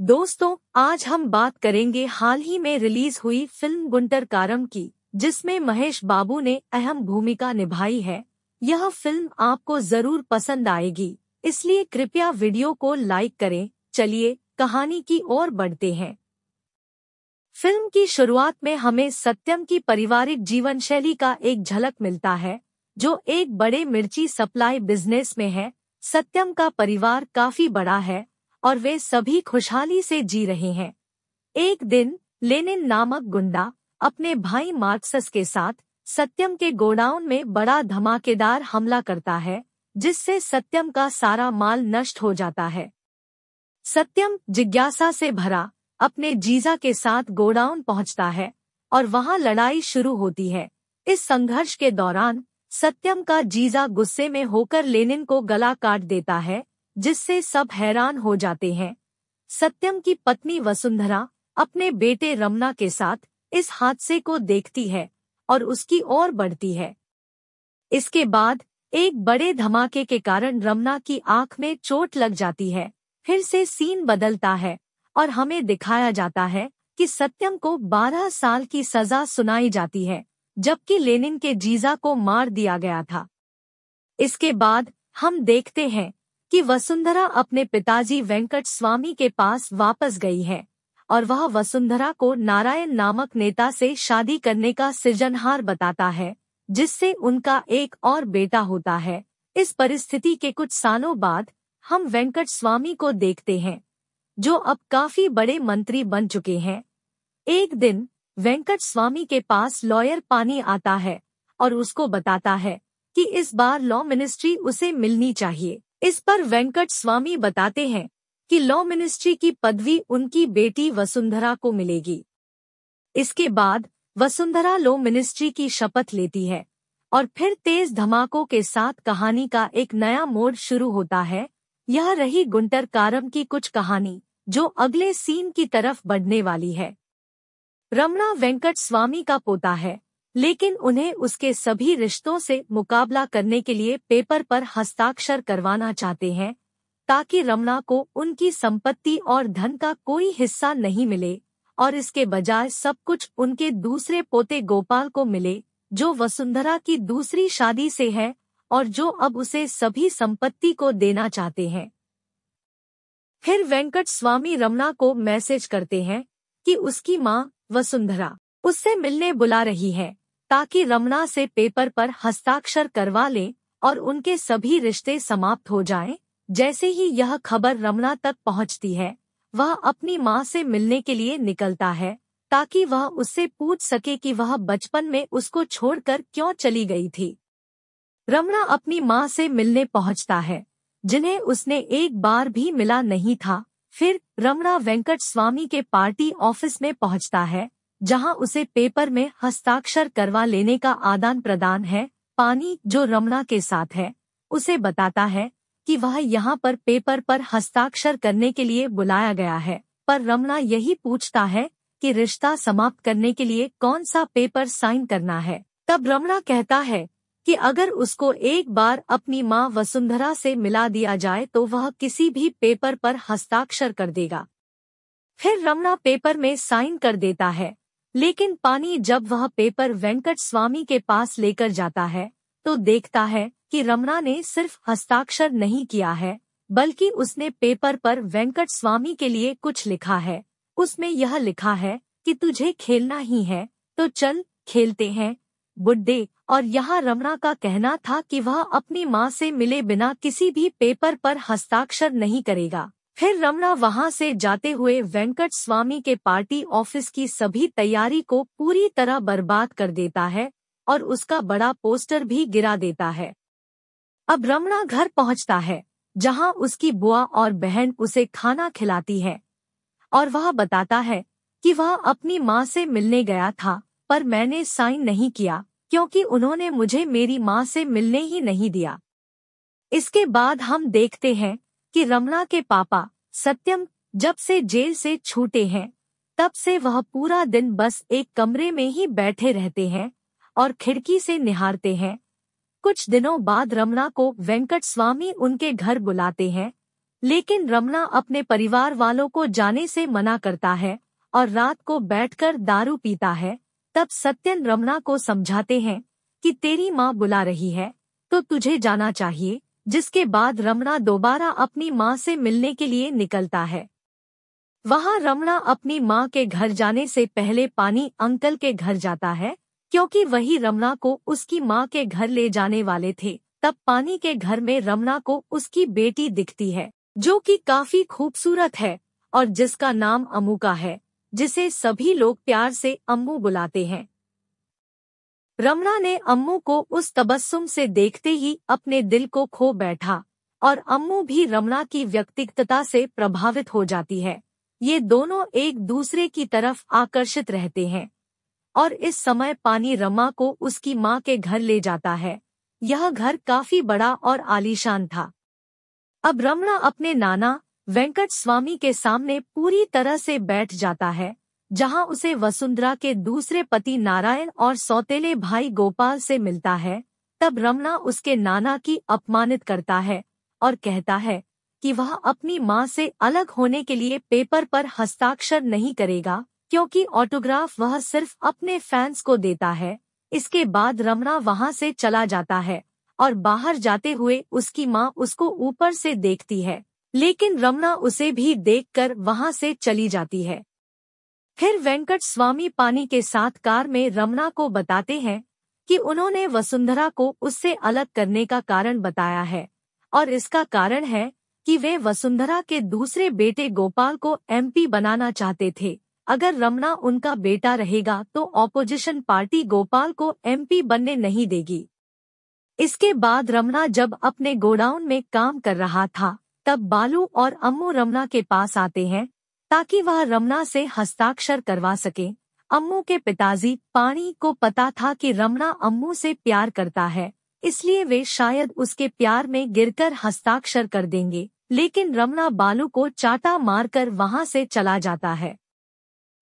दोस्तों आज हम बात करेंगे हाल ही में रिलीज हुई फिल्म गुंटर कारम की जिसमें महेश बाबू ने अहम भूमिका निभाई है यह फिल्म आपको जरूर पसंद आएगी इसलिए कृपया वीडियो को लाइक करें चलिए कहानी की ओर बढ़ते हैं फिल्म की शुरुआत में हमें सत्यम की पारिवारिक जीवन शैली का एक झलक मिलता है जो एक बड़े मिर्ची सप्लाई बिजनेस में है सत्यम का परिवार काफी बड़ा है और वे सभी खुशहाली से जी रहे हैं एक दिन लेनिन नामक गुंडा अपने भाई मार्क्सस के साथ सत्यम के गोडाउन में बड़ा धमाकेदार हमला करता है जिससे सत्यम का सारा माल नष्ट हो जाता है सत्यम जिज्ञासा से भरा अपने जीजा के साथ गोडाउन पहुंचता है और वहां लड़ाई शुरू होती है इस संघर्ष के दौरान सत्यम का जीजा गुस्से में होकर लेनिन को गला काट देता है जिससे सब हैरान हो जाते हैं सत्यम की पत्नी वसुंधरा अपने बेटे रमना के साथ इस हादसे को देखती है और उसकी ओर बढ़ती है इसके बाद एक बड़े धमाके के कारण रमना की आंख में चोट लग जाती है फिर से सीन बदलता है और हमें दिखाया जाता है कि सत्यम को 12 साल की सजा सुनाई जाती है जबकि लेनिन के जीजा को मार दिया गया था इसके बाद हम देखते हैं कि वसुंधरा अपने पिताजी वेंकट स्वामी के पास वापस गई है और वह वसुंधरा को नारायण नामक नेता से शादी करने का सृजनहार बताता है जिससे उनका एक और बेटा होता है इस परिस्थिति के कुछ सालों बाद हम वेंकट स्वामी को देखते हैं जो अब काफी बड़े मंत्री बन चुके हैं एक दिन वेंकट स्वामी के पास लॉयर पानी आता है और उसको बताता है कि इस बार लॉ मिनिस्ट्री उसे मिलनी चाहिए इस पर वेंकट स्वामी बताते हैं कि लॉ मिनिस्ट्री की पदवी उनकी बेटी वसुंधरा को मिलेगी इसके बाद वसुंधरा लॉ मिनिस्ट्री की शपथ लेती है और फिर तेज धमाकों के साथ कहानी का एक नया मोड शुरू होता है यह रही गुंटर कारम की कुछ कहानी जो अगले सीन की तरफ बढ़ने वाली है रमणा वेंकट स्वामी का पोता है लेकिन उन्हें उसके सभी रिश्तों से मुकाबला करने के लिए पेपर पर हस्ताक्षर करवाना चाहते हैं ताकि रमना को उनकी संपत्ति और धन का कोई हिस्सा नहीं मिले और इसके बजाय सब कुछ उनके दूसरे पोते गोपाल को मिले जो वसुंधरा की दूसरी शादी से है और जो अब उसे सभी संपत्ति को देना चाहते हैं फिर वेंकट स्वामी रमना को मैसेज करते हैं कि उसकी माँ वसुंधरा उससे मिलने बुला रही है ताकि रमना से पेपर पर हस्ताक्षर करवा ले और उनके सभी रिश्ते समाप्त हो जाएं। जैसे ही यह खबर रमना तक पहुंचती है वह अपनी माँ से मिलने के लिए निकलता है ताकि वह उससे पूछ सके कि वह बचपन में उसको छोड़कर क्यों चली गई थी रमणा अपनी माँ से मिलने पहुंचता है जिन्हें उसने एक बार भी मिला नहीं था फिर रमणा वेंकट स्वामी के पार्टी ऑफिस में पहुंचता है जहां उसे पेपर में हस्ताक्षर करवा लेने का आदान प्रदान है पानी जो रमना के साथ है उसे बताता है कि वह यहाँ पर पेपर पर हस्ताक्षर करने के लिए बुलाया गया है पर रमणा यही पूछता है कि रिश्ता समाप्त करने के लिए कौन सा पेपर साइन करना है तब रमणा कहता है कि अगर उसको एक बार अपनी माँ वसुंधरा से मिला दिया जाए तो वह किसी भी पेपर पर हस्ताक्षर कर देगा फिर रमना पेपर में साइन कर देता है लेकिन पानी जब वह पेपर वेंकट स्वामी के पास लेकर जाता है तो देखता है कि रमना ने सिर्फ हस्ताक्षर नहीं किया है बल्कि उसने पेपर पर वेंकट स्वामी के लिए कुछ लिखा है उसमें यह लिखा है कि तुझे खेलना ही है तो चल खेलते हैं बुड्ढे और यहाँ रमना का कहना था कि वह अपनी माँ से मिले बिना किसी भी पेपर पर हस्ताक्षर नहीं करेगा फिर रमणा वहां से जाते हुए वेंकट स्वामी के पार्टी ऑफिस की सभी तैयारी को पूरी तरह बर्बाद कर देता है और उसका बड़ा पोस्टर भी गिरा देता है अब रमणा घर पहुंचता है जहां उसकी बुआ और बहन उसे खाना खिलाती है और वह बताता है कि वह अपनी माँ से मिलने गया था पर मैंने साइन नहीं किया क्योंकि उन्होंने मुझे मेरी माँ से मिलने ही नहीं दिया इसके बाद हम देखते हैं कि रमणा के पापा सत्यम जब से जेल से छूटे हैं तब से वह पूरा दिन बस एक कमरे में ही बैठे रहते हैं और खिड़की से निहारते हैं कुछ दिनों बाद रमणा को वेंकट स्वामी उनके घर बुलाते हैं लेकिन रमणा अपने परिवार वालों को जाने से मना करता है और रात को बैठकर दारू पीता है तब सत्यन रमणा को समझाते हैं कि तेरी माँ बुला रही है तो तुझे जाना चाहिए जिसके बाद रमणा दोबारा अपनी माँ से मिलने के लिए निकलता है वहाँ रमणा अपनी माँ के घर जाने से पहले पानी अंकल के घर जाता है क्योंकि वही रमणा को उसकी माँ के घर ले जाने वाले थे तब पानी के घर में रमणा को उसकी बेटी दिखती है जो कि काफी खूबसूरत है और जिसका नाम अमू का है जिसे सभी लोग प्यार से अम्मू बुलाते हैं रमणा ने अम्मू को उस तबस्सुम से देखते ही अपने दिल को खो बैठा और अम्मू भी रमणा की व्यक्तिगतता से प्रभावित हो जाती है ये दोनों एक दूसरे की तरफ आकर्षित रहते हैं और इस समय पानी रमा को उसकी माँ के घर ले जाता है यह घर काफी बड़ा और आलीशान था अब रमणा अपने नाना वेंकट स्वामी के सामने पूरी तरह से बैठ जाता है जहां उसे वसुंधरा के दूसरे पति नारायण और सौतेले भाई गोपाल से मिलता है तब रमना उसके नाना की अपमानित करता है और कहता है कि वह अपनी माँ से अलग होने के लिए पेपर पर हस्ताक्षर नहीं करेगा क्योंकि ऑटोग्राफ वह सिर्फ अपने फैंस को देता है इसके बाद रमना वहाँ से चला जाता है और बाहर जाते हुए उसकी माँ उसको ऊपर से देखती है लेकिन रमना उसे भी देखकर वहाँ से चली जाती है फिर वेंकट स्वामी पानी के साथ कार में रमना को बताते हैं कि उन्होंने वसुंधरा को उससे अलग करने का कारण बताया है और इसका कारण है कि वे वसुंधरा के दूसरे बेटे गोपाल को एमपी बनाना चाहते थे अगर रमना उनका बेटा रहेगा तो ऑपोजिशन पार्टी गोपाल को एमपी बनने नहीं देगी इसके बाद रमना जब अपने गोडाउन में काम कर रहा था तब बालू और अम्मू रमना के पास आते हैं ताकि वह रमना से हस्ताक्षर करवा सके अम्मू के पिताजी पानी को पता था कि रमना अम्मू से प्यार करता है इसलिए वे शायद उसके प्यार में गिरकर हस्ताक्षर कर देंगे लेकिन रमना बालू को चाटा मारकर वहां से चला जाता है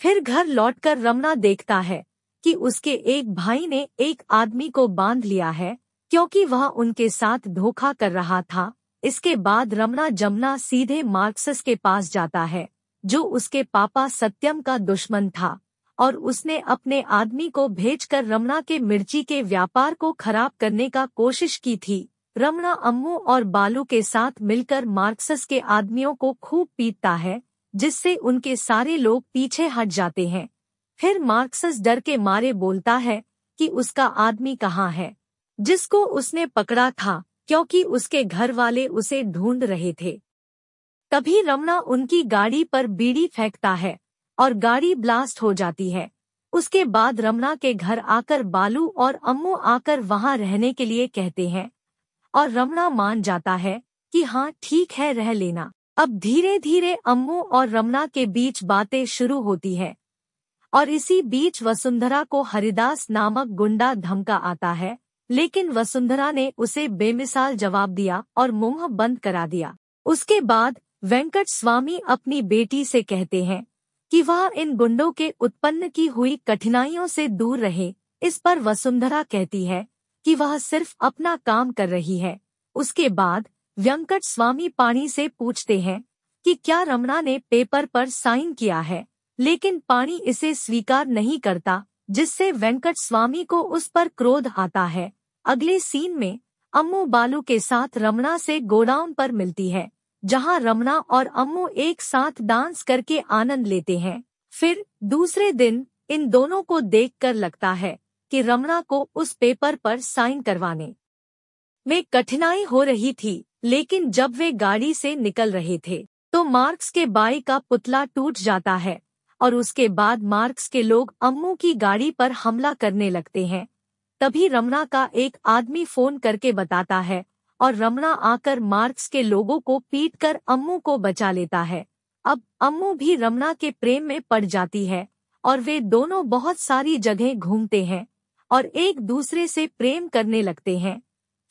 फिर घर लौटकर रमना देखता है कि उसके एक भाई ने एक आदमी को बांध लिया है क्योंकि वह उनके साथ धोखा कर रहा था इसके बाद रमना जमुना सीधे मार्क्सस के पास जाता है जो उसके पापा सत्यम का दुश्मन था और उसने अपने आदमी को भेजकर रमणा के मिर्ची के व्यापार को खराब करने का कोशिश की थी रमणा अम्मू और बालू के साथ मिलकर मार्क्सस के आदमियों को खूब पीटता है जिससे उनके सारे लोग पीछे हट जाते हैं फिर मार्क्सस डर के मारे बोलता है कि उसका आदमी कहाँ है जिसको उसने पकड़ा था क्योंकि उसके घर वाले उसे ढूंढ रहे थे तभी रमना उनकी गाड़ी पर बीड़ी फेंकता है और गाड़ी ब्लास्ट हो जाती है उसके बाद रमना के घर आकर बालू और अम्मू आकर वहां रहने के लिए कहते हैं और रमना मान जाता है कि हाँ ठीक है रह लेना अब धीरे धीरे अम्मू और रमना के बीच बातें शुरू होती है और इसी बीच वसुंधरा को हरिदास नामक गुंडा धमका आता है लेकिन वसुंधरा ने उसे बेमिसाल जवाब दिया और मुंह बंद करा दिया उसके बाद वेंकट स्वामी अपनी बेटी से कहते हैं कि वह इन गुंडों के उत्पन्न की हुई कठिनाइयों से दूर रहे इस पर वसुंधरा कहती है कि वह सिर्फ अपना काम कर रही है उसके बाद व्यंकट स्वामी पानी से पूछते हैं कि क्या रमणा ने पेपर पर साइन किया है लेकिन पानी इसे स्वीकार नहीं करता जिससे वेंकट स्वामी को उस पर क्रोध आता है अगले सीन में अम्मू बालू के साथ रमणा से गोडाउन पर मिलती है जहां रमना और अम्मू एक साथ डांस करके आनंद लेते हैं फिर दूसरे दिन इन दोनों को देखकर लगता है कि रमना को उस पेपर पर साइन करवाने में कठिनाई हो रही थी लेकिन जब वे गाड़ी से निकल रहे थे तो मार्क्स के बाई का पुतला टूट जाता है और उसके बाद मार्क्स के लोग अम्मू की गाड़ी पर हमला करने लगते हैं तभी रमना का एक आदमी फोन करके बताता है और रमणा आकर मार्क्स के लोगों को पीट कर अम्मू को बचा लेता है अब अम्मू भी रमणा के प्रेम में पड़ जाती है और वे दोनों बहुत सारी जगह घूमते हैं और एक दूसरे से प्रेम करने लगते हैं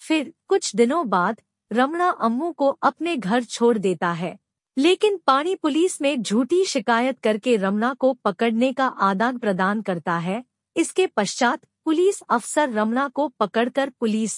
फिर कुछ दिनों बाद रमणा अम्मू को अपने घर छोड़ देता है लेकिन पानी पुलिस में झूठी शिकायत करके रमना को पकड़ने का आदान प्रदान करता है इसके पश्चात पुलिस अफसर रमणा को पकड़कर पुलिस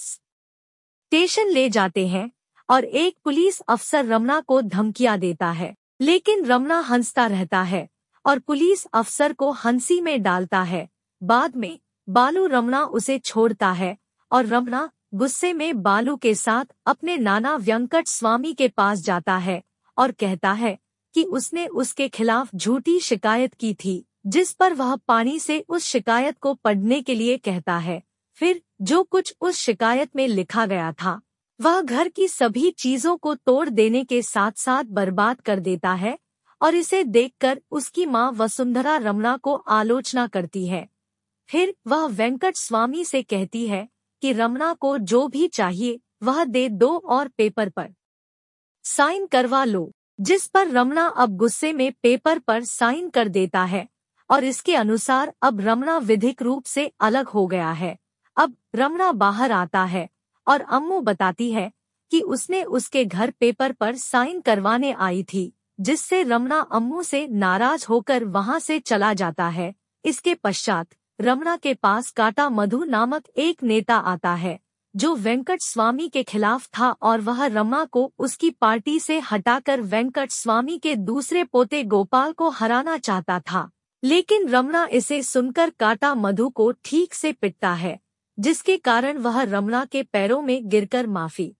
स्टेशन ले जाते हैं और एक पुलिस अफसर रमना को धमकिया देता है लेकिन रमना हंसता रहता है और पुलिस अफसर को हंसी में डालता है बाद में बालू रमना उसे छोड़ता है और रमना गुस्से में बालू के साथ अपने नाना व्यंकट स्वामी के पास जाता है और कहता है कि उसने उसके खिलाफ झूठी शिकायत की थी जिस पर वह पानी से उस शिकायत को पढ़ने के लिए कहता है फिर जो कुछ उस शिकायत में लिखा गया था वह घर की सभी चीजों को तोड़ देने के साथ साथ बर्बाद कर देता है और इसे देखकर उसकी माँ वसुंधरा रमणा को आलोचना करती है फिर वह वेंकट स्वामी से कहती है कि रमणा को जो भी चाहिए वह दे दो और पेपर पर साइन करवा लो जिस पर रमणा अब गुस्से में पेपर पर साइन कर देता है और इसके अनुसार अब रमणा विधिक रूप से अलग हो गया है अब रमणा बाहर आता है और अम्मू बताती है कि उसने उसके घर पेपर पर साइन करवाने आई थी जिससे रमणा अम्मू से नाराज होकर वहां से चला जाता है इसके पश्चात रमणा के पास काटा मधु नामक एक नेता आता है जो वेंकट स्वामी के खिलाफ था और वह रमा को उसकी पार्टी से हटाकर वेंकट स्वामी के दूसरे पोते गोपाल को हराना चाहता था लेकिन रमणा इसे सुनकर काटा मधु को ठीक से पिटता है जिसके कारण वह रमना के पैरों में गिरकर माफी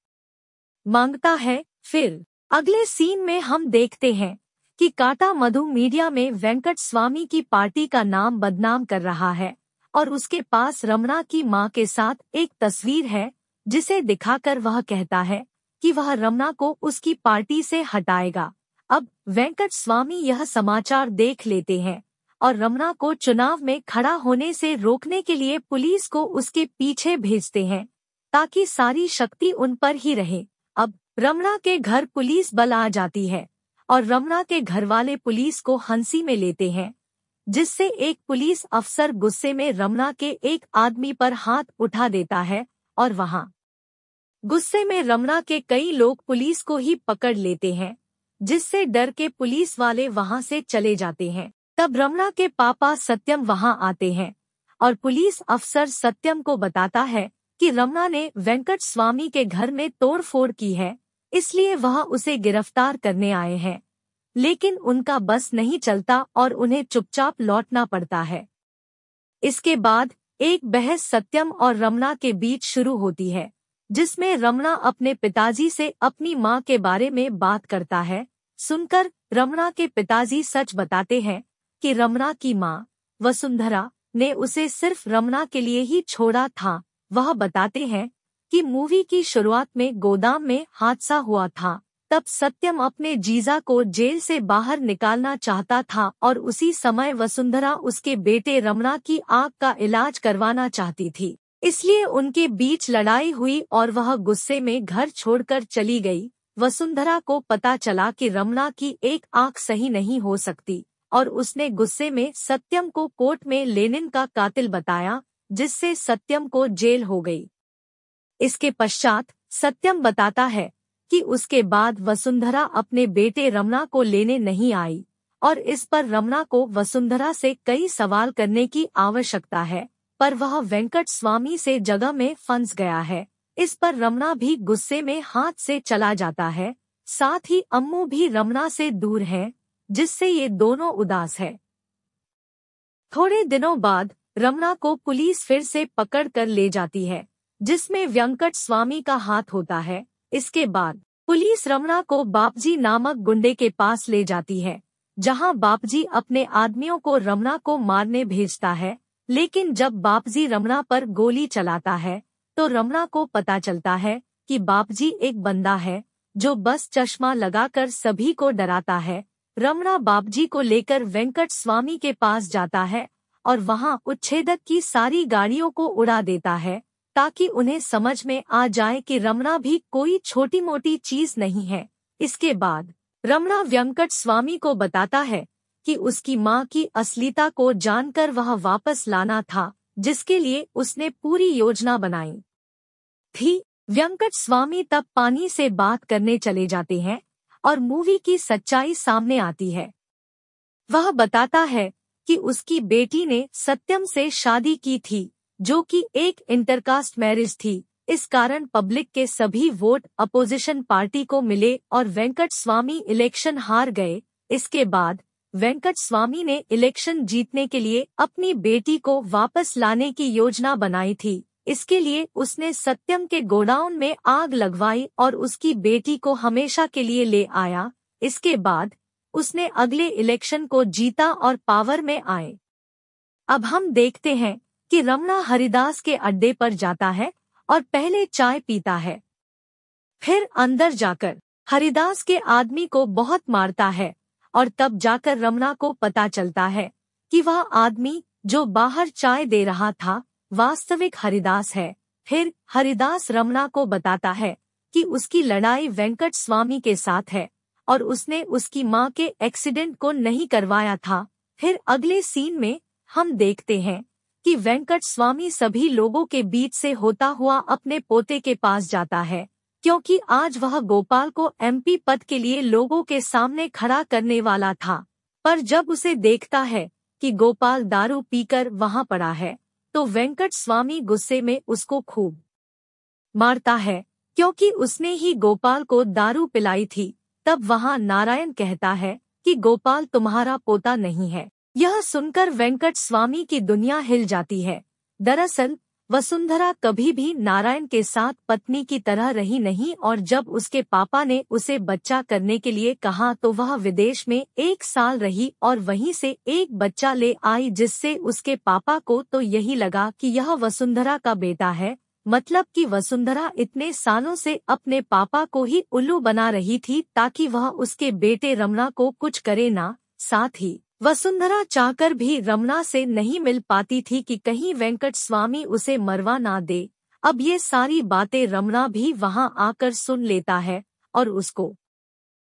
मांगता है फिर अगले सीन में हम देखते हैं कि काटा मधु मीडिया में वेंकट स्वामी की पार्टी का नाम बदनाम कर रहा है और उसके पास रमना की मां के साथ एक तस्वीर है जिसे दिखाकर वह कहता है कि वह रमना को उसकी पार्टी से हटाएगा अब वेंकट स्वामी यह समाचार देख लेते हैं और रमना को चुनाव में खड़ा होने से रोकने के लिए पुलिस को उसके पीछे भेजते हैं ताकि सारी शक्ति उन पर ही रहे अब रमना के घर पुलिस बल आ जाती है और रमना के घर वाले पुलिस को हंसी में लेते हैं जिससे एक पुलिस अफसर गुस्से में रमना के एक आदमी पर हाथ उठा देता है और वहाँ गुस्से में रमना के कई लोग पुलिस को ही पकड़ लेते हैं जिससे डर के पुलिस वाले वहाँ से चले जाते हैं तब रमणा के पापा सत्यम वहां आते हैं और पुलिस अफसर सत्यम को बताता है कि रमणा ने वेंकट स्वामी के घर में तोड़फोड़ की है इसलिए वह उसे गिरफ्तार करने आए हैं लेकिन उनका बस नहीं चलता और उन्हें चुपचाप लौटना पड़ता है इसके बाद एक बहस सत्यम और रमना के बीच शुरू होती है जिसमें रमना अपने पिताजी से अपनी माँ के बारे में बात करता है सुनकर रमना के पिताजी सच बताते हैं कि रमना की माँ वसुंधरा ने उसे सिर्फ रमना के लिए ही छोड़ा था वह बताते हैं कि मूवी की शुरुआत में गोदाम में हादसा हुआ था तब सत्यम अपने जीजा को जेल से बाहर निकालना चाहता था और उसी समय वसुंधरा उसके बेटे रमना की आग का इलाज करवाना चाहती थी इसलिए उनके बीच लड़ाई हुई और वह गुस्से में घर छोड़कर चली गई वसुंधरा को पता चला कि रमना की एक आंख सही नहीं हो सकती और उसने गुस्से में सत्यम को कोर्ट में लेनिन का कातिल बताया जिससे सत्यम को जेल हो गई इसके पश्चात सत्यम बताता है कि उसके बाद वसुंधरा अपने बेटे रमना को लेने नहीं आई और इस पर रमना को वसुंधरा से कई सवाल करने की आवश्यकता है पर वह वेंकट स्वामी से जगह में फंस गया है इस पर रमना भी गुस्से में हाथ से चला जाता है साथ ही अम्मू भी रमना से दूर है जिससे ये दोनों उदास है थोड़े दिनों बाद रमना को पुलिस फिर से पकड़ कर ले जाती है जिसमें व्यंकट स्वामी का हाथ होता है इसके बाद पुलिस रमना को बापजी नामक गुंडे के पास ले जाती है जहां बापजी अपने आदमियों को रमना को मारने भेजता है लेकिन जब बापजी रमना पर गोली चलाता है तो रमना को पता चलता है कि बापजी एक बंदा है जो बस चश्मा लगाकर सभी को डराता है रमणा बाबजी को लेकर वेंकट स्वामी के पास जाता है और वहां उच्छेदक की सारी गाड़ियों को उड़ा देता है ताकि उन्हें समझ में आ जाए कि रमणा भी कोई छोटी मोटी चीज नहीं है इसके बाद रमणा व्यंकट स्वामी को बताता है कि उसकी माँ की असलीता को जानकर वह वापस लाना था जिसके लिए उसने पूरी योजना बनाई थी व्यंकट स्वामी तब पानी से बात करने चले जाते हैं और मूवी की सच्चाई सामने आती है वह बताता है कि उसकी बेटी ने सत्यम से शादी की थी जो कि एक इंटरकास्ट मैरिज थी इस कारण पब्लिक के सभी वोट अपोजिशन पार्टी को मिले और वेंकट स्वामी इलेक्शन हार गए इसके बाद वेंकट स्वामी ने इलेक्शन जीतने के लिए अपनी बेटी को वापस लाने की योजना बनाई थी इसके लिए उसने सत्यम के गोडाउन में आग लगवाई और उसकी बेटी को हमेशा के लिए ले आया इसके बाद उसने अगले इलेक्शन को जीता और पावर में आए अब हम देखते हैं कि रमना हरिदास के अड्डे पर जाता है और पहले चाय पीता है फिर अंदर जाकर हरिदास के आदमी को बहुत मारता है और तब जाकर रमना को पता चलता है कि वह आदमी जो बाहर चाय दे रहा था वास्तविक हरिदास है फिर हरिदास रमना को बताता है कि उसकी लड़ाई वेंकट स्वामी के साथ है और उसने उसकी माँ के एक्सीडेंट को नहीं करवाया था फिर अगले सीन में हम देखते हैं कि वेंकट स्वामी सभी लोगों के बीच से होता हुआ अपने पोते के पास जाता है क्योंकि आज वह गोपाल को एमपी पद के लिए लोगों के सामने खड़ा करने वाला था पर जब उसे देखता है कि गोपाल दारू पीकर वहां पड़ा है तो वेंकट स्वामी गुस्से में उसको खूब मारता है क्योंकि उसने ही गोपाल को दारू पिलाई थी तब वहां नारायण कहता है कि गोपाल तुम्हारा पोता नहीं है यह सुनकर वेंकट स्वामी की दुनिया हिल जाती है दरअसल वसुंधरा कभी भी नारायण के साथ पत्नी की तरह रही नहीं और जब उसके पापा ने उसे बच्चा करने के लिए कहा तो वह विदेश में एक साल रही और वहीं से एक बच्चा ले आई जिससे उसके पापा को तो यही लगा कि यह वसुंधरा का बेटा है मतलब कि वसुंधरा इतने सालों से अपने पापा को ही उल्लू बना रही थी ताकि वह उसके बेटे रमना को कुछ करे ना साथ ही वसुंधरा चाहकर भी रमना से नहीं मिल पाती थी कि कहीं वेंकट स्वामी उसे मरवा ना दे अब ये सारी बातें रमना भी वहां आकर सुन लेता है और उसको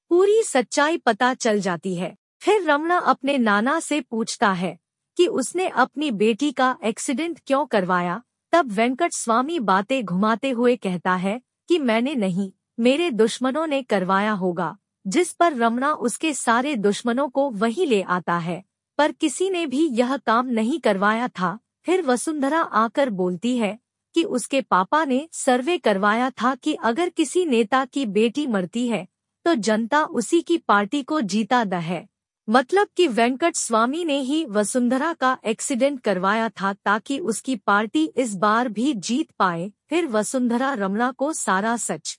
पूरी सच्चाई पता चल जाती है फिर रमना अपने नाना से पूछता है कि उसने अपनी बेटी का एक्सीडेंट क्यों करवाया तब वेंकट स्वामी बातें घुमाते हुए कहता है कि मैंने नहीं मेरे दुश्मनों ने करवाया होगा जिस पर रमणा उसके सारे दुश्मनों को वहीं ले आता है पर किसी ने भी यह काम नहीं करवाया था फिर वसुंधरा आकर बोलती है कि उसके पापा ने सर्वे करवाया था कि अगर किसी नेता की बेटी मरती है तो जनता उसी की पार्टी को जीता द है मतलब कि वेंकट स्वामी ने ही वसुंधरा का एक्सीडेंट करवाया था ताकि उसकी पार्टी इस बार भी जीत पाए फिर वसुंधरा रमणा को सारा सच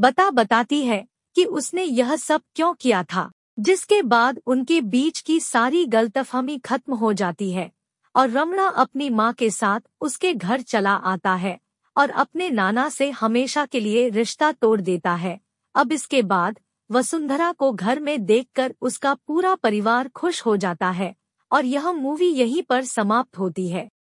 बता बताती है कि उसने यह सब क्यों किया था जिसके बाद उनके बीच की सारी गलतफहमी खत्म हो जाती है और रमणा अपनी माँ के साथ उसके घर चला आता है और अपने नाना से हमेशा के लिए रिश्ता तोड़ देता है अब इसके बाद वसुंधरा को घर में देखकर उसका पूरा परिवार खुश हो जाता है और यह मूवी यहीं पर समाप्त होती है